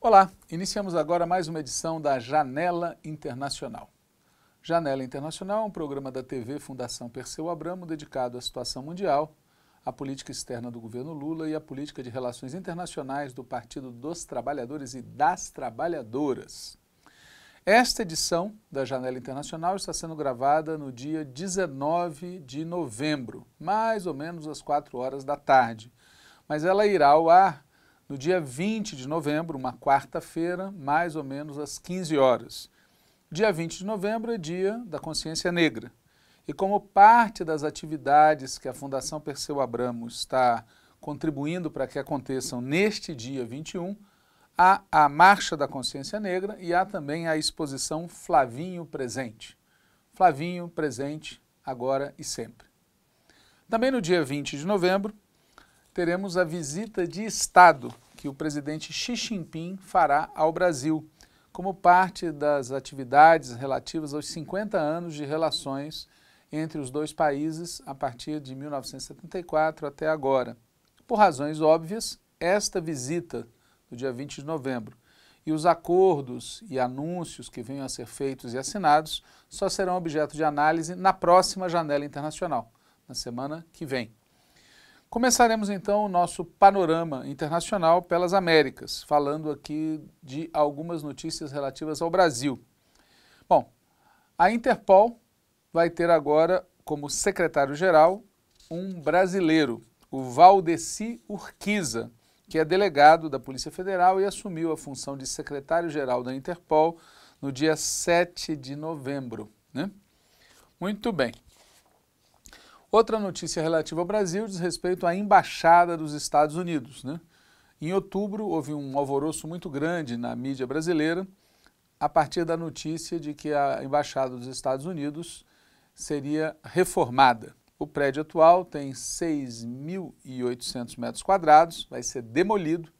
Olá, iniciamos agora mais uma edição da Janela Internacional. Janela Internacional é um programa da TV Fundação Perseu Abramo dedicado à situação mundial, à política externa do governo Lula e à política de relações internacionais do Partido dos Trabalhadores e das Trabalhadoras. Esta edição da Janela Internacional está sendo gravada no dia 19 de novembro, mais ou menos às 4 horas da tarde. Mas ela irá ao ar no dia 20 de novembro, uma quarta-feira, mais ou menos às 15 horas. Dia 20 de novembro é dia da consciência negra. E como parte das atividades que a Fundação Perseu Abramo está contribuindo para que aconteçam neste dia 21, há a Marcha da Consciência Negra e há também a exposição Flavinho Presente. Flavinho Presente, agora e sempre. Também no dia 20 de novembro, teremos a visita de Estado que o presidente Xi Jinping fará ao Brasil, como parte das atividades relativas aos 50 anos de relações entre os dois países a partir de 1974 até agora. Por razões óbvias, esta visita do dia 20 de novembro. E os acordos e anúncios que venham a ser feitos e assinados só serão objeto de análise na próxima janela internacional, na semana que vem. Começaremos então o nosso panorama internacional pelas Américas, falando aqui de algumas notícias relativas ao Brasil. Bom, a Interpol vai ter agora como secretário-geral um brasileiro, o Valdeci Urquiza, que é delegado da Polícia Federal e assumiu a função de secretário-geral da Interpol no dia 7 de novembro. Né? Muito bem. Outra notícia relativa ao Brasil diz respeito à Embaixada dos Estados Unidos. Né? Em outubro, houve um alvoroço muito grande na mídia brasileira a partir da notícia de que a Embaixada dos Estados Unidos seria reformada. O prédio atual tem 6.800 metros quadrados, vai ser demolido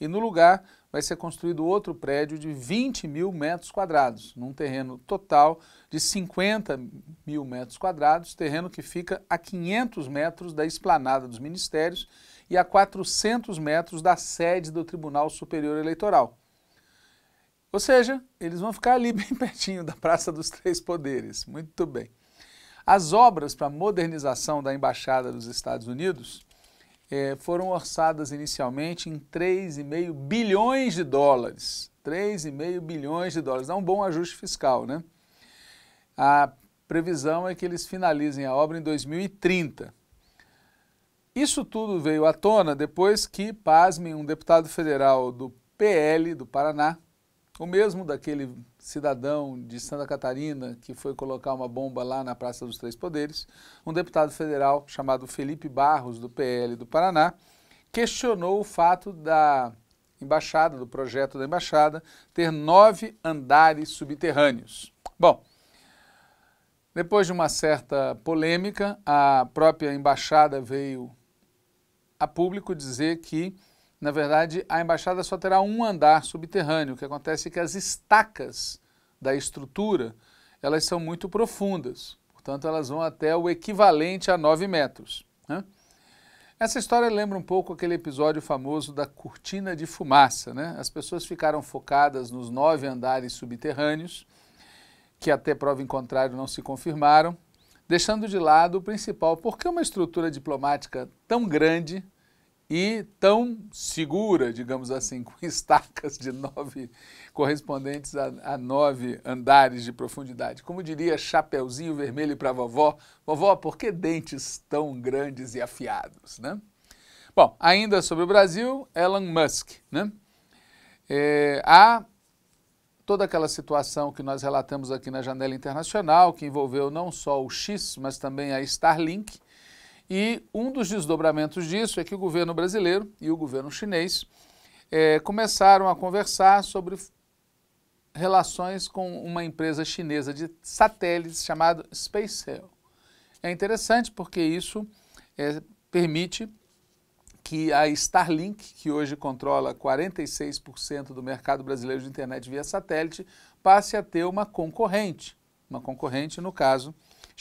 e no lugar vai ser construído outro prédio de 20 mil metros quadrados, num terreno total de 50 mil metros quadrados, terreno que fica a 500 metros da esplanada dos ministérios e a 400 metros da sede do Tribunal Superior Eleitoral. Ou seja, eles vão ficar ali bem pertinho da Praça dos Três Poderes. Muito bem. As obras para modernização da Embaixada dos Estados Unidos eh, foram orçadas inicialmente em 3,5 bilhões de dólares. 3,5 bilhões de dólares. Dá um bom ajuste fiscal, né? A previsão é que eles finalizem a obra em 2030. Isso tudo veio à tona depois que, pasmem, um deputado federal do PL do Paraná, o mesmo daquele cidadão de Santa Catarina que foi colocar uma bomba lá na Praça dos Três Poderes, um deputado federal chamado Felipe Barros, do PL do Paraná, questionou o fato da embaixada, do projeto da embaixada, ter nove andares subterrâneos. Bom, depois de uma certa polêmica, a própria embaixada veio a público dizer que na verdade, a embaixada só terá um andar subterrâneo. O que acontece é que as estacas da estrutura elas são muito profundas, portanto, elas vão até o equivalente a 9 metros. Né? Essa história lembra um pouco aquele episódio famoso da cortina de fumaça. Né? As pessoas ficaram focadas nos nove andares subterrâneos, que até prova em contrário não se confirmaram, deixando de lado o principal. Por que uma estrutura diplomática tão grande e tão segura, digamos assim, com estacas de nove correspondentes a, a nove andares de profundidade. Como diria Chapeuzinho Vermelho para vovó, vovó, por que dentes tão grandes e afiados, né? Bom, ainda sobre o Brasil, Elon Musk, né? É, há toda aquela situação que nós relatamos aqui na Janela Internacional, que envolveu não só o X, mas também a Starlink, e um dos desdobramentos disso é que o governo brasileiro e o governo chinês é, começaram a conversar sobre relações com uma empresa chinesa de satélites chamada SpaceCell. É interessante porque isso é, permite que a Starlink, que hoje controla 46% do mercado brasileiro de internet via satélite, passe a ter uma concorrente. Uma concorrente, no caso,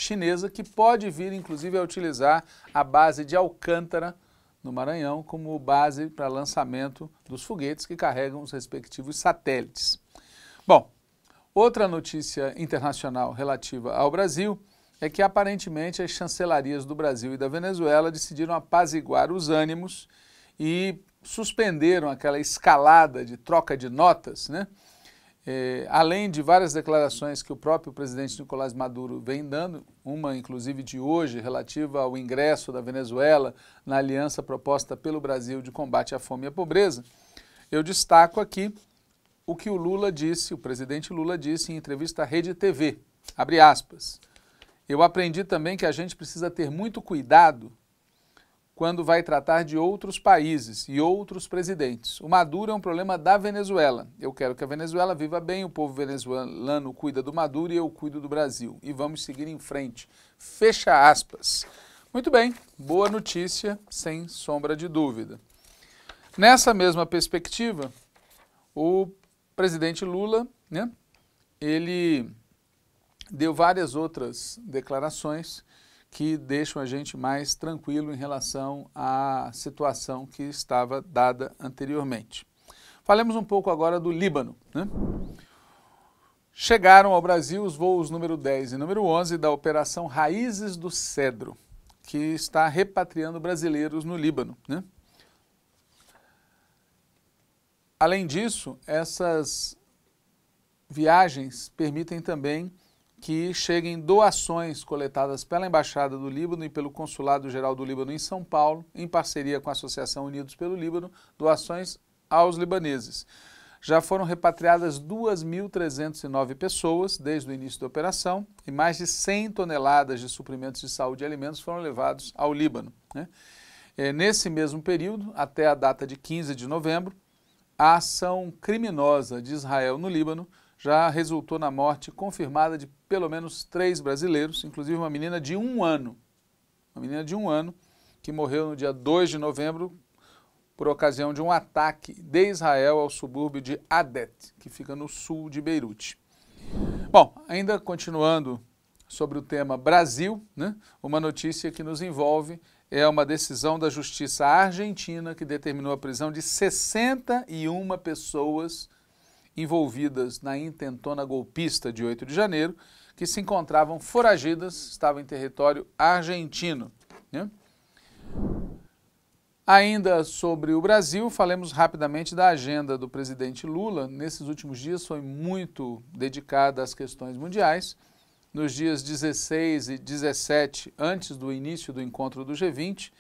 chinesa que pode vir, inclusive, a utilizar a base de Alcântara no Maranhão como base para lançamento dos foguetes que carregam os respectivos satélites. Bom, outra notícia internacional relativa ao Brasil é que aparentemente as chancelarias do Brasil e da Venezuela decidiram apaziguar os ânimos e suspenderam aquela escalada de troca de notas, né? Eh, além de várias declarações que o próprio presidente Nicolás Maduro vem dando, uma inclusive de hoje, relativa ao ingresso da Venezuela na aliança proposta pelo Brasil de combate à fome e à pobreza, eu destaco aqui o que o Lula disse, o presidente Lula disse em entrevista à Rede TV, abre aspas. Eu aprendi também que a gente precisa ter muito cuidado quando vai tratar de outros países e outros presidentes. O Maduro é um problema da Venezuela. Eu quero que a Venezuela viva bem, o povo venezuelano cuida do Maduro e eu cuido do Brasil. E vamos seguir em frente. Fecha aspas. Muito bem, boa notícia, sem sombra de dúvida. Nessa mesma perspectiva, o presidente Lula, né, ele deu várias outras declarações que deixam a gente mais tranquilo em relação à situação que estava dada anteriormente. Falemos um pouco agora do Líbano. Né? Chegaram ao Brasil os voos número 10 e número 11 da Operação Raízes do Cedro, que está repatriando brasileiros no Líbano. Né? Além disso, essas viagens permitem também que cheguem doações coletadas pela Embaixada do Líbano e pelo Consulado Geral do Líbano em São Paulo, em parceria com a Associação Unidos pelo Líbano, doações aos libaneses. Já foram repatriadas 2.309 pessoas desde o início da operação e mais de 100 toneladas de suprimentos de saúde e alimentos foram levados ao Líbano. Né? É, nesse mesmo período, até a data de 15 de novembro, a ação criminosa de Israel no Líbano já resultou na morte confirmada de pelo menos três brasileiros, inclusive uma menina de um ano, uma menina de um ano, que morreu no dia 2 de novembro por ocasião de um ataque de Israel ao subúrbio de Adet, que fica no sul de Beirute. Bom, ainda continuando sobre o tema Brasil, né, uma notícia que nos envolve é uma decisão da justiça argentina que determinou a prisão de 61 pessoas envolvidas na intentona golpista de 8 de janeiro que se encontravam foragidas, estavam em território argentino. Né? Ainda sobre o Brasil, falemos rapidamente da agenda do presidente Lula. Nesses últimos dias foi muito dedicada às questões mundiais. Nos dias 16 e 17, antes do início do encontro do G20,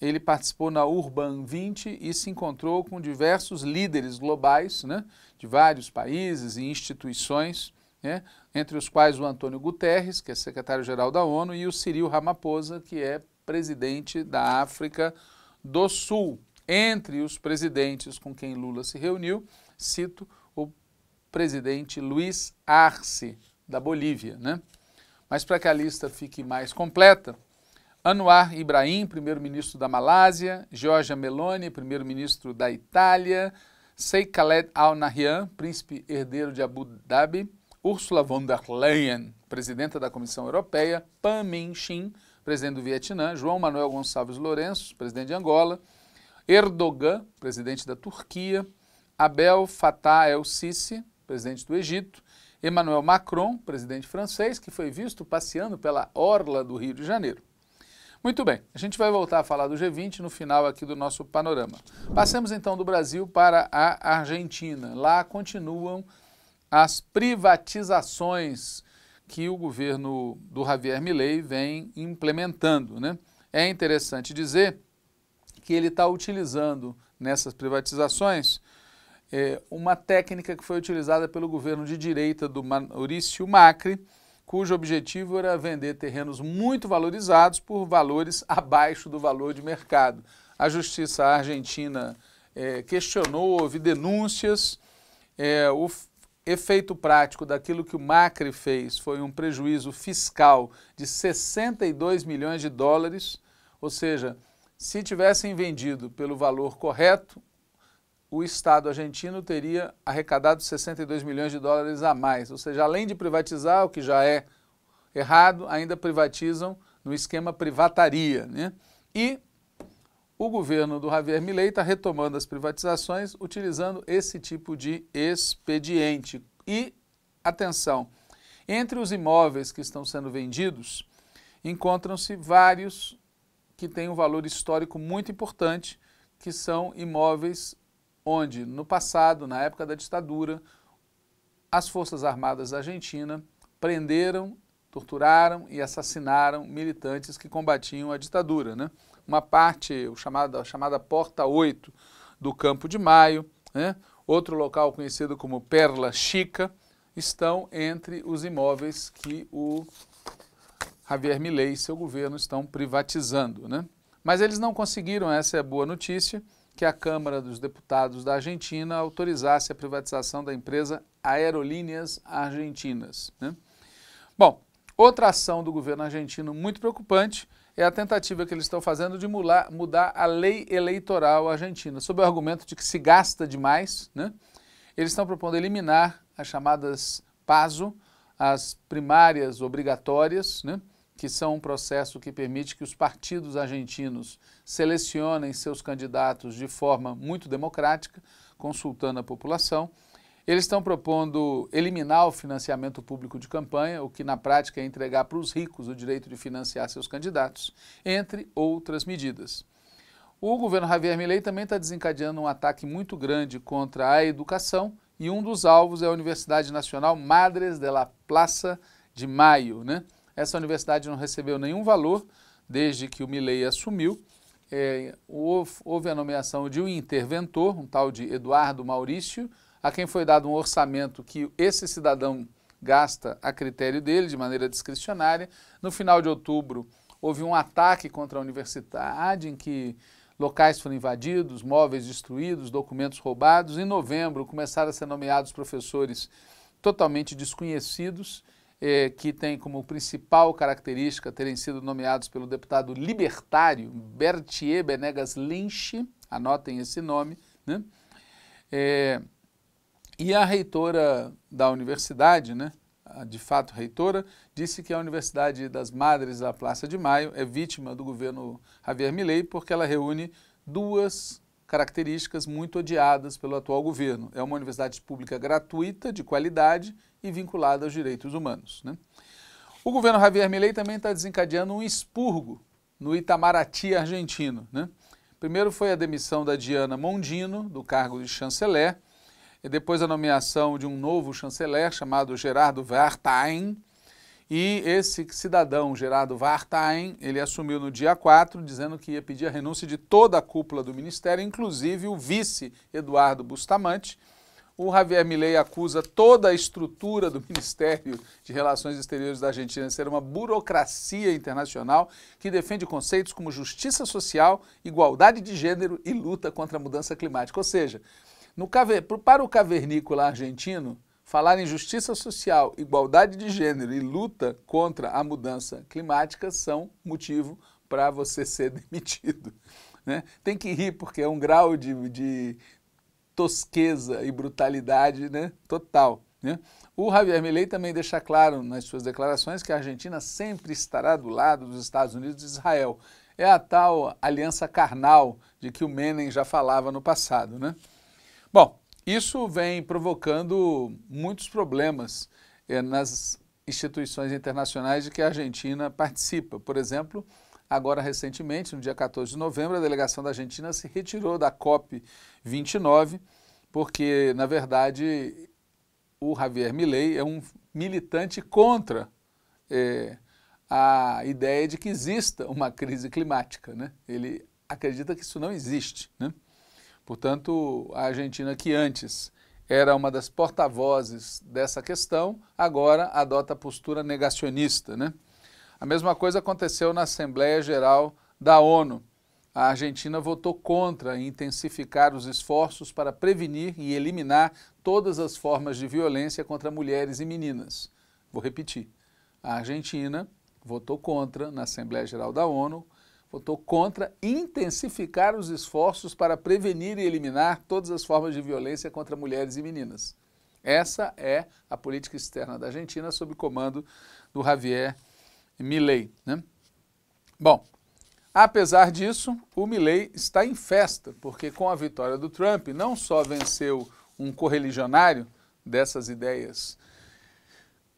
ele participou na Urban 20 e se encontrou com diversos líderes globais, né, de vários países e instituições, né, entre os quais o Antônio Guterres, que é secretário-geral da ONU, e o Cyril Ramaphosa, que é presidente da África do Sul. Entre os presidentes com quem Lula se reuniu, cito o presidente Luiz Arce, da Bolívia. Né? Mas para que a lista fique mais completa, Anwar Ibrahim, primeiro-ministro da Malásia, Giorgia Meloni, primeiro-ministro da Itália, Sheikh Khaled Al Nahyan, príncipe herdeiro de Abu Dhabi, Ursula von der Leyen, presidenta da Comissão Europeia, Pan minh shin presidente do Vietnã, João Manuel Gonçalves Lourenço, presidente de Angola, Erdogan, presidente da Turquia, Abel Fattah el-Sisi, presidente do Egito, Emmanuel Macron, presidente francês, que foi visto passeando pela orla do Rio de Janeiro. Muito bem, a gente vai voltar a falar do G20 no final aqui do nosso panorama. Passemos então do Brasil para a Argentina. Lá continuam as privatizações que o governo do Javier Milei vem implementando. Né? É interessante dizer que ele está utilizando nessas privatizações é, uma técnica que foi utilizada pelo governo de direita do Maurício Macri, cujo objetivo era vender terrenos muito valorizados por valores abaixo do valor de mercado. A justiça argentina é, questionou, houve denúncias, é, o efeito prático daquilo que o Macri fez foi um prejuízo fiscal de 62 milhões de dólares, ou seja, se tivessem vendido pelo valor correto, o Estado argentino teria arrecadado 62 milhões de dólares a mais. Ou seja, além de privatizar, o que já é errado, ainda privatizam no esquema privataria. Né? E o governo do Javier Milei está retomando as privatizações utilizando esse tipo de expediente. E, atenção, entre os imóveis que estão sendo vendidos, encontram-se vários que têm um valor histórico muito importante, que são imóveis onde, no passado, na época da ditadura, as Forças Armadas da Argentina prenderam, torturaram e assassinaram militantes que combatiam a ditadura, né? uma parte, o chamado, a chamada Porta 8 do Campo de Maio, né? outro local conhecido como Perla Chica, estão entre os imóveis que o Javier Milei e seu governo estão privatizando. Né? Mas eles não conseguiram, essa é a boa notícia, que a Câmara dos Deputados da Argentina autorizasse a privatização da empresa Aerolíneas Argentinas. Né? Bom, outra ação do governo argentino muito preocupante é a tentativa que eles estão fazendo de mudar, mudar a lei eleitoral argentina, sob o argumento de que se gasta demais. Né? Eles estão propondo eliminar as chamadas PASO, as primárias obrigatórias, né? que são um processo que permite que os partidos argentinos selecionem seus candidatos de forma muito democrática, consultando a população. Eles estão propondo eliminar o financiamento público de campanha, o que na prática é entregar para os ricos o direito de financiar seus candidatos, entre outras medidas. O governo Javier Milei também está desencadeando um ataque muito grande contra a educação e um dos alvos é a Universidade Nacional Madres de la Plaza de Maio. Né? Essa universidade não recebeu nenhum valor desde que o Milei assumiu. É, houve a nomeação de um interventor, um tal de Eduardo Maurício, a quem foi dado um orçamento que esse cidadão gasta a critério dele, de maneira discricionária. No final de outubro, houve um ataque contra a universidade, em que locais foram invadidos, móveis destruídos, documentos roubados. Em novembro, começaram a ser nomeados professores totalmente desconhecidos, eh, que têm como principal característica terem sido nomeados pelo deputado libertário Bertier Benegas Lynch, anotem esse nome, né? Eh, e a reitora da universidade, né, de fato reitora, disse que a Universidade das Madres da Praça de Maio é vítima do governo Javier Milei porque ela reúne duas características muito odiadas pelo atual governo. É uma universidade pública gratuita, de qualidade e vinculada aos direitos humanos. Né? O governo Javier Milei também está desencadeando um expurgo no Itamaraty argentino. Né? Primeiro foi a demissão da Diana Mondino, do cargo de chanceler, e depois a nomeação de um novo chanceler chamado Gerardo Vartain. E esse cidadão, Gerardo Vartain, ele assumiu no dia 4, dizendo que ia pedir a renúncia de toda a cúpula do ministério, inclusive o vice Eduardo Bustamante. O Javier Milei acusa toda a estrutura do Ministério de Relações Exteriores da Argentina de ser uma burocracia internacional que defende conceitos como justiça social, igualdade de gênero e luta contra a mudança climática. Ou seja, no, para o cavernícola argentino, falar em justiça social, igualdade de gênero e luta contra a mudança climática são motivo para você ser demitido. Né? Tem que rir, porque é um grau de, de tosqueza e brutalidade né? total. Né? O Javier Milei também deixa claro nas suas declarações que a Argentina sempre estará do lado dos Estados Unidos e Israel. É a tal aliança carnal de que o Menem já falava no passado. Né? Bom, isso vem provocando muitos problemas eh, nas instituições internacionais de que a Argentina participa. Por exemplo, agora recentemente, no dia 14 de novembro, a delegação da Argentina se retirou da COP29, porque, na verdade, o Javier Milei é um militante contra eh, a ideia de que exista uma crise climática. Né? Ele acredita que isso não existe. Né? Portanto, a Argentina, que antes era uma das porta-vozes dessa questão, agora adota a postura negacionista. Né? A mesma coisa aconteceu na Assembleia Geral da ONU. A Argentina votou contra intensificar os esforços para prevenir e eliminar todas as formas de violência contra mulheres e meninas. Vou repetir. A Argentina votou contra, na Assembleia Geral da ONU, votou contra intensificar os esforços para prevenir e eliminar todas as formas de violência contra mulheres e meninas. Essa é a política externa da Argentina sob comando do Javier Milei. Né? Bom, apesar disso, o Milei está em festa, porque com a vitória do Trump não só venceu um correligionário dessas ideias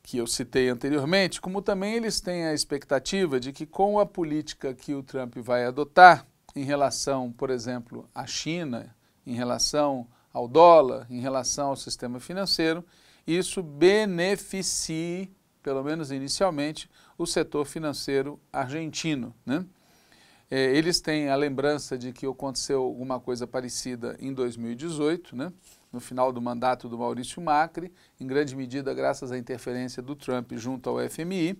que eu citei anteriormente, como também eles têm a expectativa de que com a política que o Trump vai adotar em relação, por exemplo, à China, em relação ao dólar, em relação ao sistema financeiro, isso beneficie, pelo menos inicialmente, o setor financeiro argentino. Né? É, eles têm a lembrança de que aconteceu alguma coisa parecida em 2018, né? no final do mandato do Maurício Macri, em grande medida graças à interferência do Trump junto ao FMI.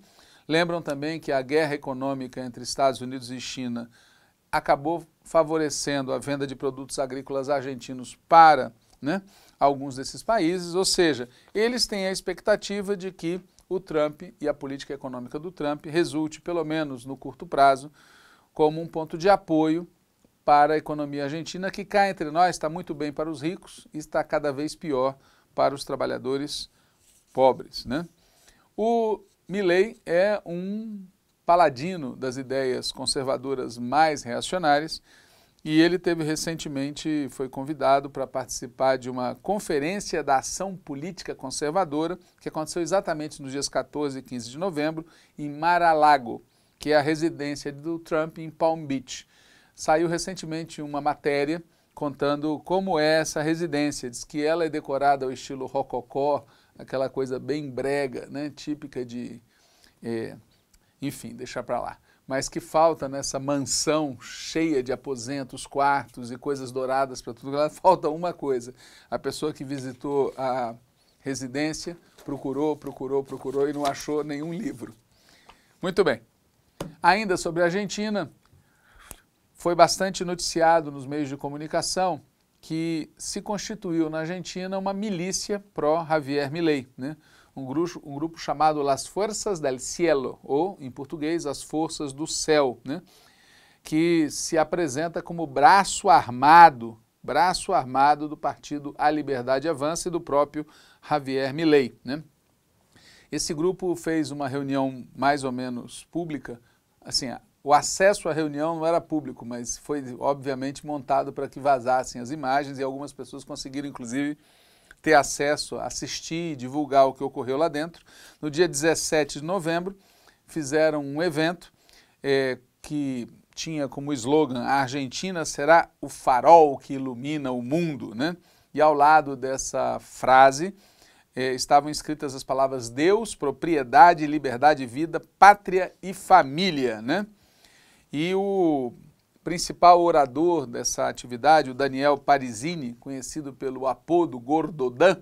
Lembram também que a guerra econômica entre Estados Unidos e China acabou favorecendo a venda de produtos agrícolas argentinos para né, alguns desses países, ou seja, eles têm a expectativa de que o Trump e a política econômica do Trump resulte, pelo menos no curto prazo, como um ponto de apoio para a economia argentina, que cá entre nós está muito bem para os ricos e está cada vez pior para os trabalhadores pobres. Né? O Milley é um paladino das ideias conservadoras mais reacionárias e ele teve recentemente, foi convidado para participar de uma conferência da ação política conservadora que aconteceu exatamente nos dias 14 e 15 de novembro em Mar-a-Lago, que é a residência do Trump em Palm Beach saiu recentemente uma matéria contando como é essa residência. Diz que ela é decorada ao estilo rococó, aquela coisa bem brega, né? típica de. É, enfim, deixar para lá. Mas que falta nessa mansão cheia de aposentos, quartos e coisas douradas para tudo ela falta uma coisa. A pessoa que visitou a residência procurou, procurou, procurou e não achou nenhum livro. Muito bem. Ainda sobre a Argentina, foi bastante noticiado nos meios de comunicação que se constituiu na Argentina uma milícia pró-Javier Milei, né? um, grupo, um grupo chamado Las Forças del Cielo, ou, em português, As Forças do Céu, né? que se apresenta como braço armado, braço armado do partido A Liberdade Avança e do próprio Javier Milei. Né? Esse grupo fez uma reunião mais ou menos pública, assim, o acesso à reunião não era público, mas foi obviamente montado para que vazassem as imagens e algumas pessoas conseguiram, inclusive, ter acesso, assistir e divulgar o que ocorreu lá dentro. No dia 17 de novembro, fizeram um evento é, que tinha como slogan A Argentina será o farol que ilumina o mundo, né? E ao lado dessa frase eh, estavam escritas as palavras Deus, propriedade, liberdade, vida, pátria e família, né? E o principal orador dessa atividade, o Daniel Parisini, conhecido pelo apodo Gordodan,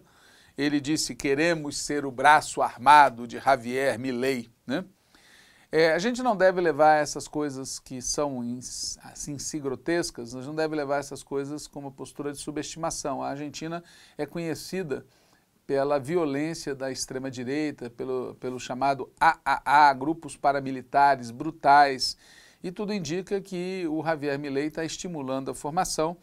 ele disse: queremos ser o braço armado de Javier Milei. Né? É, a gente não deve levar essas coisas que são assim si grotescas, nós não deve levar essas coisas como postura de subestimação. A Argentina é conhecida pela violência da extrema direita, pelo, pelo chamado AAA, grupos paramilitares brutais e tudo indica que o Javier Milei está estimulando a formação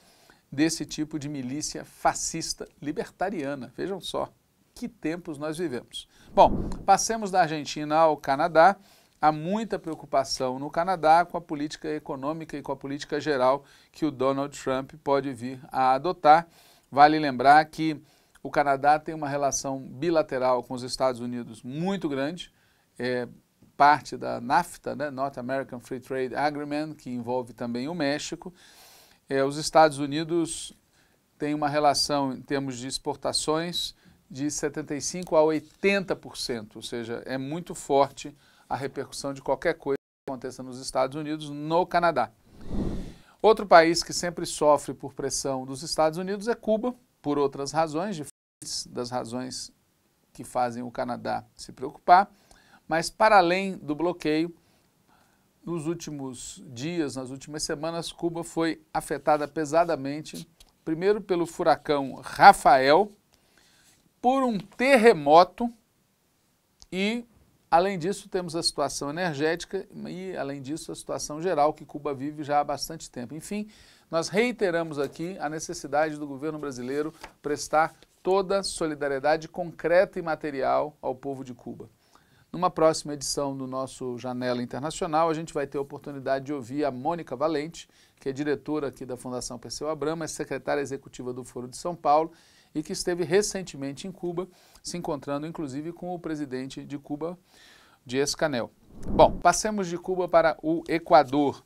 desse tipo de milícia fascista libertariana. Vejam só que tempos nós vivemos. Bom, passemos da Argentina ao Canadá. Há muita preocupação no Canadá com a política econômica e com a política geral que o Donald Trump pode vir a adotar. Vale lembrar que o Canadá tem uma relação bilateral com os Estados Unidos muito grande. É, parte da NAFTA, né, North American Free Trade Agreement, que envolve também o México. É, os Estados Unidos têm uma relação em termos de exportações de 75% a 80%, ou seja, é muito forte a repercussão de qualquer coisa que aconteça nos Estados Unidos no Canadá. Outro país que sempre sofre por pressão dos Estados Unidos é Cuba, por outras razões, diferentes das razões que fazem o Canadá se preocupar. Mas para além do bloqueio, nos últimos dias, nas últimas semanas, Cuba foi afetada pesadamente, primeiro pelo furacão Rafael, por um terremoto e, além disso, temos a situação energética e, além disso, a situação geral que Cuba vive já há bastante tempo. Enfim, nós reiteramos aqui a necessidade do governo brasileiro prestar toda solidariedade concreta e material ao povo de Cuba. Numa próxima edição do nosso Janela Internacional, a gente vai ter a oportunidade de ouvir a Mônica Valente, que é diretora aqui da Fundação Perseu Abramo, é secretária executiva do Foro de São Paulo e que esteve recentemente em Cuba, se encontrando inclusive com o presidente de Cuba, Dias Canel. Bom, passemos de Cuba para o Equador.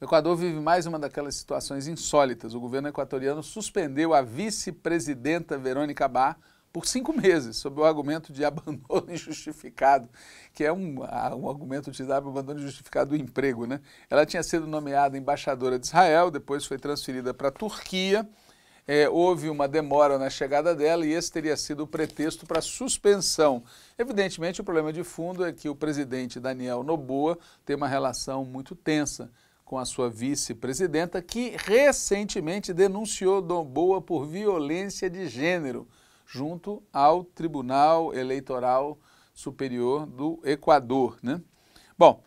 O Equador vive mais uma daquelas situações insólitas. O governo equatoriano suspendeu a vice-presidenta Verônica Bar por cinco meses, sob o argumento de abandono injustificado, que é um, ah, um argumento de W, abandono injustificado do emprego. Né? Ela tinha sido nomeada embaixadora de Israel, depois foi transferida para a Turquia. É, houve uma demora na chegada dela e esse teria sido o pretexto para suspensão. Evidentemente, o problema de fundo é que o presidente Daniel Noboa tem uma relação muito tensa com a sua vice-presidenta, que recentemente denunciou Noboa por violência de gênero junto ao Tribunal Eleitoral Superior do Equador. Né? Bom,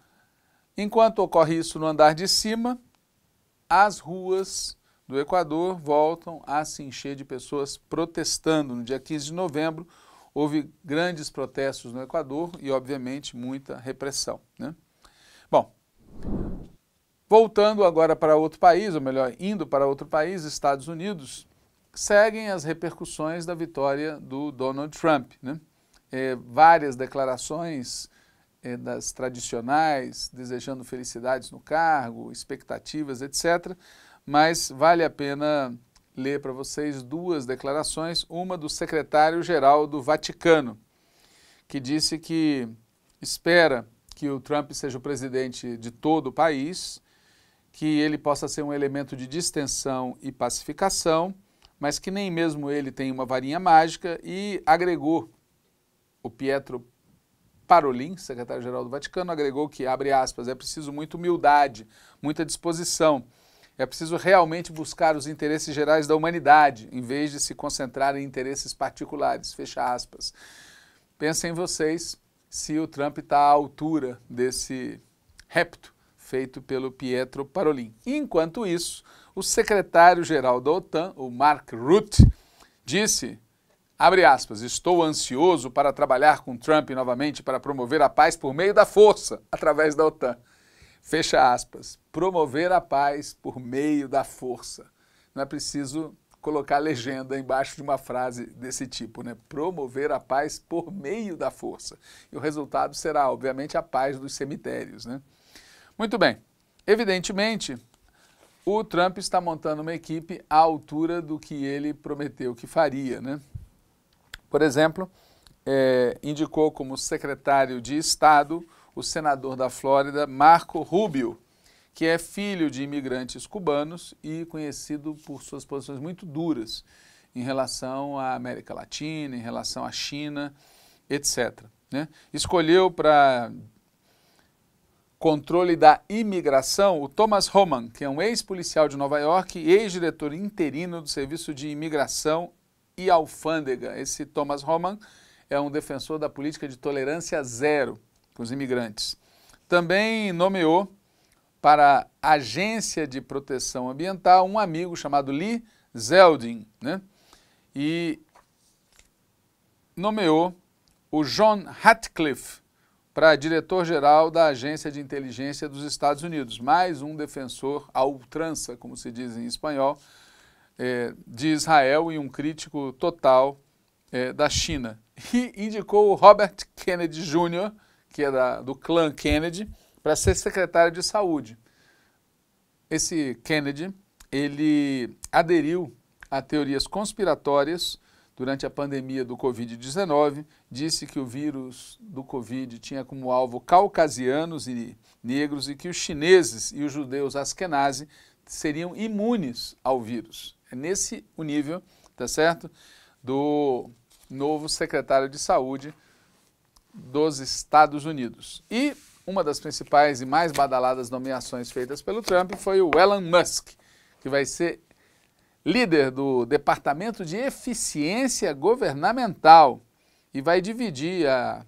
enquanto ocorre isso no andar de cima, as ruas do Equador voltam a se encher de pessoas protestando. No dia 15 de novembro, houve grandes protestos no Equador e, obviamente, muita repressão. Né? Bom, voltando agora para outro país, ou melhor, indo para outro país, Estados Unidos, seguem as repercussões da vitória do Donald Trump. Né? É, várias declarações é, das tradicionais, desejando felicidades no cargo, expectativas, etc. Mas vale a pena ler para vocês duas declarações, uma do secretário-geral do Vaticano, que disse que espera que o Trump seja o presidente de todo o país, que ele possa ser um elemento de distensão e pacificação mas que nem mesmo ele tem uma varinha mágica e agregou o Pietro Parolin, secretário-geral do Vaticano, agregou que, abre aspas, é preciso muita humildade, muita disposição, é preciso realmente buscar os interesses gerais da humanidade, em vez de se concentrar em interesses particulares, fecha aspas. Pensem vocês se o Trump está à altura desse repto feito pelo Pietro Parolin. enquanto isso, o secretário-geral da OTAN, o Mark Rutte, disse, abre aspas, estou ansioso para trabalhar com Trump novamente para promover a paz por meio da força, através da OTAN. Fecha aspas. Promover a paz por meio da força. Não é preciso colocar legenda embaixo de uma frase desse tipo, né? Promover a paz por meio da força. E o resultado será, obviamente, a paz dos cemitérios, né? Muito bem. Evidentemente, o Trump está montando uma equipe à altura do que ele prometeu que faria, né? Por exemplo, é, indicou como secretário de Estado o senador da Flórida, Marco Rubio, que é filho de imigrantes cubanos e conhecido por suas posições muito duras em relação à América Latina, em relação à China, etc. Né? Escolheu para controle da imigração, o Thomas Roman, que é um ex-policial de Nova York e ex-diretor interino do Serviço de Imigração e Alfândega. Esse Thomas Roman é um defensor da política de tolerância zero com os imigrantes. Também nomeou para a Agência de Proteção Ambiental um amigo chamado Lee Zeldin, né? E nomeou o John Ratcliffe para diretor-geral da Agência de Inteligência dos Estados Unidos. Mais um defensor à ultrança, como se diz em espanhol, eh, de Israel e um crítico total eh, da China. E indicou o Robert Kennedy Jr., que é da, do clã Kennedy, para ser secretário de saúde. Esse Kennedy, ele aderiu a teorias conspiratórias durante a pandemia do Covid-19, disse que o vírus do Covid tinha como alvo caucasianos e negros e que os chineses e os judeus askenazi seriam imunes ao vírus. É nesse o nível, tá certo? Do novo secretário de saúde dos Estados Unidos. E uma das principais e mais badaladas nomeações feitas pelo Trump foi o Elon Musk, que vai ser líder do Departamento de Eficiência Governamental, e vai dividir a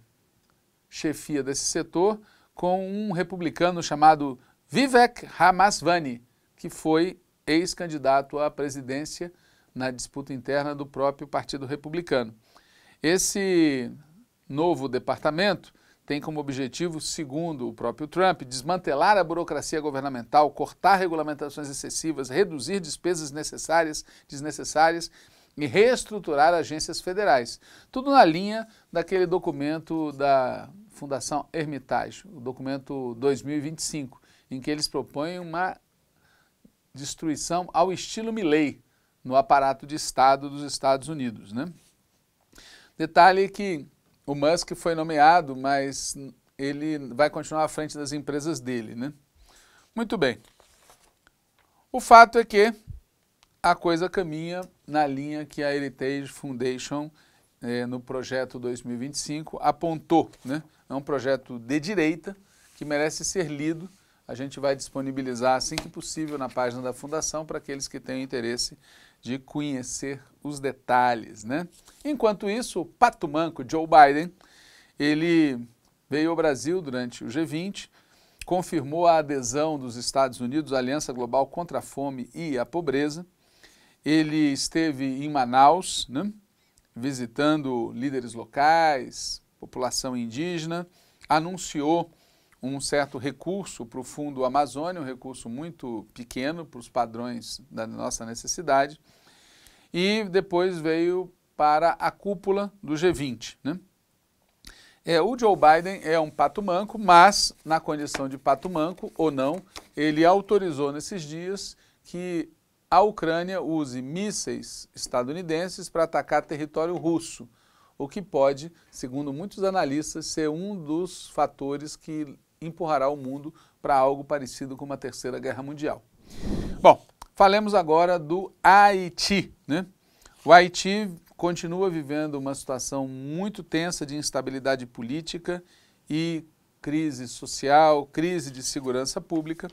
chefia desse setor com um republicano chamado Vivek Ramaswamy, que foi ex-candidato à presidência na disputa interna do próprio Partido Republicano. Esse novo departamento tem como objetivo, segundo o próprio Trump, desmantelar a burocracia governamental, cortar regulamentações excessivas, reduzir despesas necessárias, desnecessárias e reestruturar agências federais. Tudo na linha daquele documento da Fundação Hermitage, o documento 2025, em que eles propõem uma destruição ao estilo Milley no aparato de Estado dos Estados Unidos. Né? Detalhe que o Musk foi nomeado, mas ele vai continuar à frente das empresas dele, né? Muito bem. O fato é que a coisa caminha na linha que a Heritage Foundation, eh, no projeto 2025, apontou. Né? É um projeto de direita que merece ser lido. A gente vai disponibilizar assim que possível na página da Fundação para aqueles que têm interesse de conhecer os detalhes, né? Enquanto isso, o pato manco Joe Biden, ele veio ao Brasil durante o G20, confirmou a adesão dos Estados Unidos à Aliança Global contra a Fome e a Pobreza. Ele esteve em Manaus, né? visitando líderes locais, população indígena, anunciou um certo recurso para o Fundo Amazônia, um recurso muito pequeno para os padrões da nossa necessidade, e depois veio para a cúpula do G20. Né? É, o Joe Biden é um pato manco, mas na condição de pato manco ou não, ele autorizou nesses dias que a Ucrânia use mísseis estadunidenses para atacar território russo, o que pode, segundo muitos analistas, ser um dos fatores que empurrará o mundo para algo parecido com uma terceira guerra mundial. Bom, falemos agora do Haiti. Né? O Haiti continua vivendo uma situação muito tensa de instabilidade política e crise social, crise de segurança pública.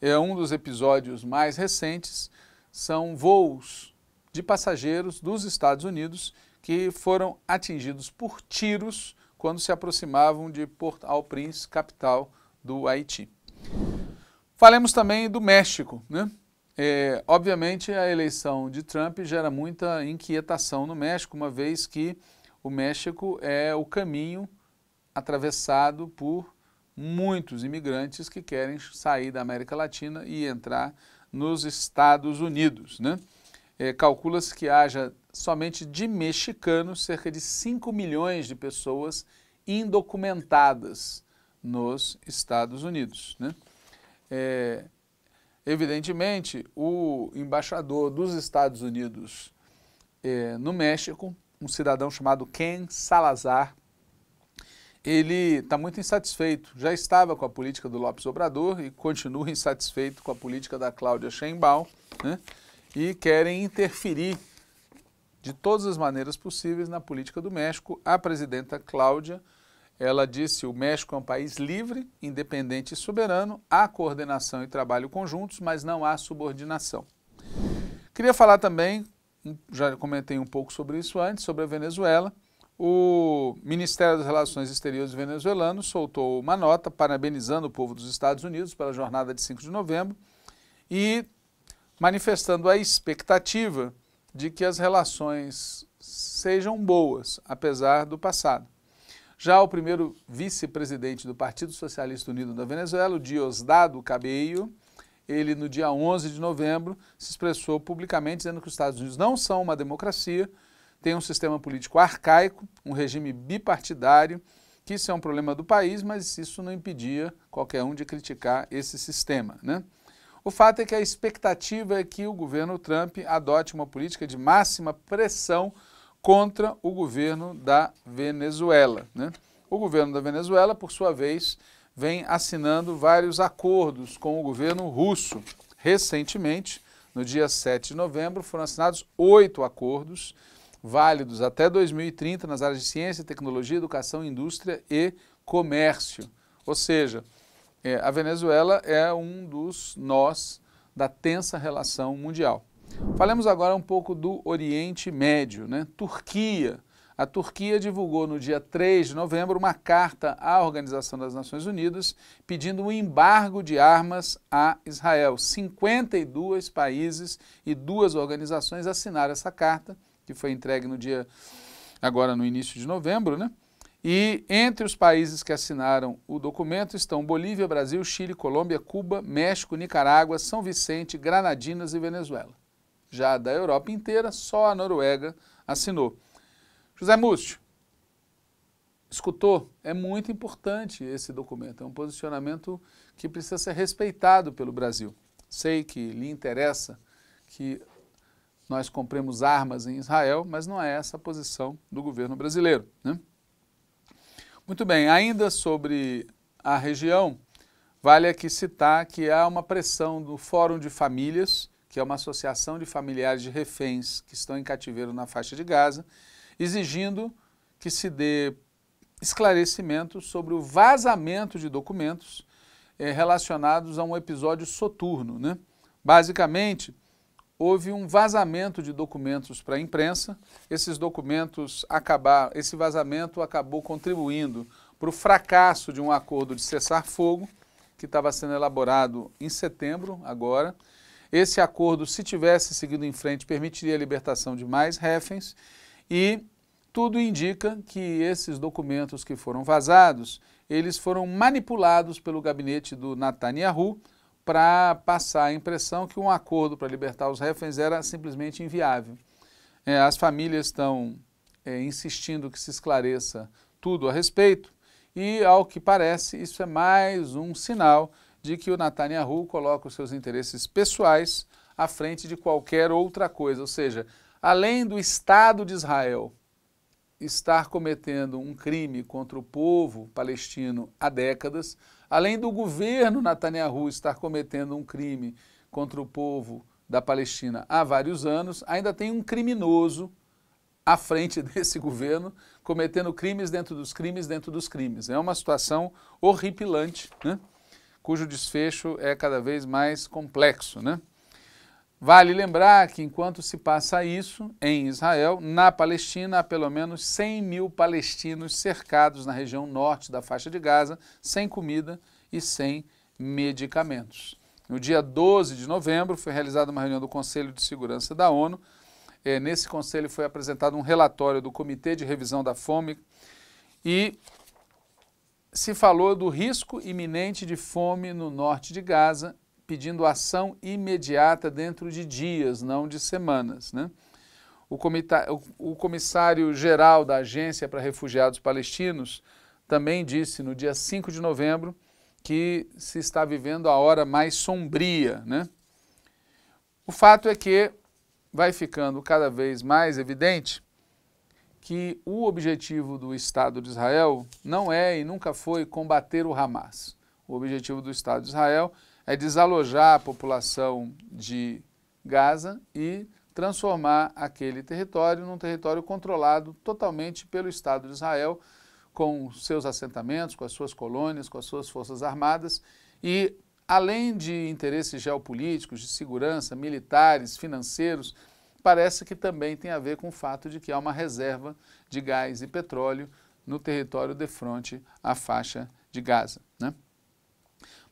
É um dos episódios mais recentes são voos de passageiros dos Estados Unidos que foram atingidos por tiros quando se aproximavam de Port-au-Prince, capital do Haiti. Falemos também do México. Né? É, obviamente, a eleição de Trump gera muita inquietação no México, uma vez que o México é o caminho atravessado por muitos imigrantes que querem sair da América Latina e entrar nos Estados Unidos. Né? É, calcula-se que haja somente de mexicanos cerca de 5 milhões de pessoas indocumentadas nos Estados Unidos. Né? É, evidentemente, o embaixador dos Estados Unidos é, no México, um cidadão chamado Ken Salazar, ele está muito insatisfeito. Já estava com a política do Lopes Obrador e continua insatisfeito com a política da Cláudia Sheinbaum. Né? e querem interferir de todas as maneiras possíveis na política do México. A presidenta Cláudia, ela disse: "O México é um país livre, independente e soberano, há coordenação e trabalho conjuntos, mas não há subordinação". Queria falar também, já comentei um pouco sobre isso antes, sobre a Venezuela. O Ministério das Relações Exteriores venezuelano soltou uma nota parabenizando o povo dos Estados Unidos pela jornada de 5 de novembro e manifestando a expectativa de que as relações sejam boas, apesar do passado. Já o primeiro vice-presidente do Partido Socialista Unido da Venezuela, Diosdado Cabello, ele no dia 11 de novembro se expressou publicamente dizendo que os Estados Unidos não são uma democracia, tem um sistema político arcaico, um regime bipartidário, que isso é um problema do país, mas isso não impedia qualquer um de criticar esse sistema, né? O fato é que a expectativa é que o governo Trump adote uma política de máxima pressão contra o governo da Venezuela. Né? O governo da Venezuela, por sua vez, vem assinando vários acordos com o governo russo. Recentemente, no dia 7 de novembro, foram assinados oito acordos válidos até 2030 nas áreas de ciência, tecnologia, educação, indústria e comércio. Ou seja, é, a Venezuela é um dos nós da tensa relação mundial. Falemos agora um pouco do Oriente Médio, né? Turquia. A Turquia divulgou no dia 3 de novembro uma carta à Organização das Nações Unidas pedindo um embargo de armas a Israel. 52 países e duas organizações assinaram essa carta, que foi entregue no dia agora no início de novembro, né? E entre os países que assinaram o documento estão Bolívia, Brasil, Chile, Colômbia, Cuba, México, Nicarágua, São Vicente, Granadinas e Venezuela. Já da Europa inteira, só a Noruega assinou. José Múcio, escutou? É muito importante esse documento, é um posicionamento que precisa ser respeitado pelo Brasil. Sei que lhe interessa que nós compremos armas em Israel, mas não é essa a posição do governo brasileiro. Né? Muito bem, ainda sobre a região, vale aqui citar que há uma pressão do Fórum de Famílias, que é uma associação de familiares de reféns que estão em cativeiro na faixa de Gaza, exigindo que se dê esclarecimentos sobre o vazamento de documentos eh, relacionados a um episódio soturno. Né? Basicamente, houve um vazamento de documentos para a imprensa. Esses documentos acabar, esse vazamento acabou contribuindo para o fracasso de um acordo de cessar-fogo que estava sendo elaborado em setembro agora. Esse acordo, se tivesse seguido em frente, permitiria a libertação de mais reféns e tudo indica que esses documentos que foram vazados, eles foram manipulados pelo gabinete do Netanyahu para passar a impressão que um acordo para libertar os reféns era simplesmente inviável. É, as famílias estão é, insistindo que se esclareça tudo a respeito, e, ao que parece, isso é mais um sinal de que o Netanyahu coloca os seus interesses pessoais à frente de qualquer outra coisa. Ou seja, além do Estado de Israel estar cometendo um crime contra o povo palestino há décadas, além do governo Netanyahu estar cometendo um crime contra o povo da Palestina há vários anos, ainda tem um criminoso à frente desse governo cometendo crimes dentro dos crimes dentro dos crimes. É uma situação horripilante, né? cujo desfecho é cada vez mais complexo, né? Vale lembrar que enquanto se passa isso, em Israel, na Palestina, há pelo menos 100 mil palestinos cercados na região norte da faixa de Gaza, sem comida e sem medicamentos. No dia 12 de novembro, foi realizada uma reunião do Conselho de Segurança da ONU. É, nesse conselho foi apresentado um relatório do Comitê de Revisão da Fome e se falou do risco iminente de fome no norte de Gaza pedindo ação imediata dentro de dias, não de semanas. Né? O, o comissário-geral da Agência para Refugiados Palestinos também disse no dia 5 de novembro que se está vivendo a hora mais sombria. Né? O fato é que vai ficando cada vez mais evidente que o objetivo do Estado de Israel não é e nunca foi combater o Hamas. O objetivo do Estado de Israel é desalojar a população de Gaza e transformar aquele território num território controlado totalmente pelo Estado de Israel, com seus assentamentos, com as suas colônias, com as suas forças armadas e além de interesses geopolíticos, de segurança, militares, financeiros, parece que também tem a ver com o fato de que há uma reserva de gás e petróleo no território de frente à faixa de Gaza, né?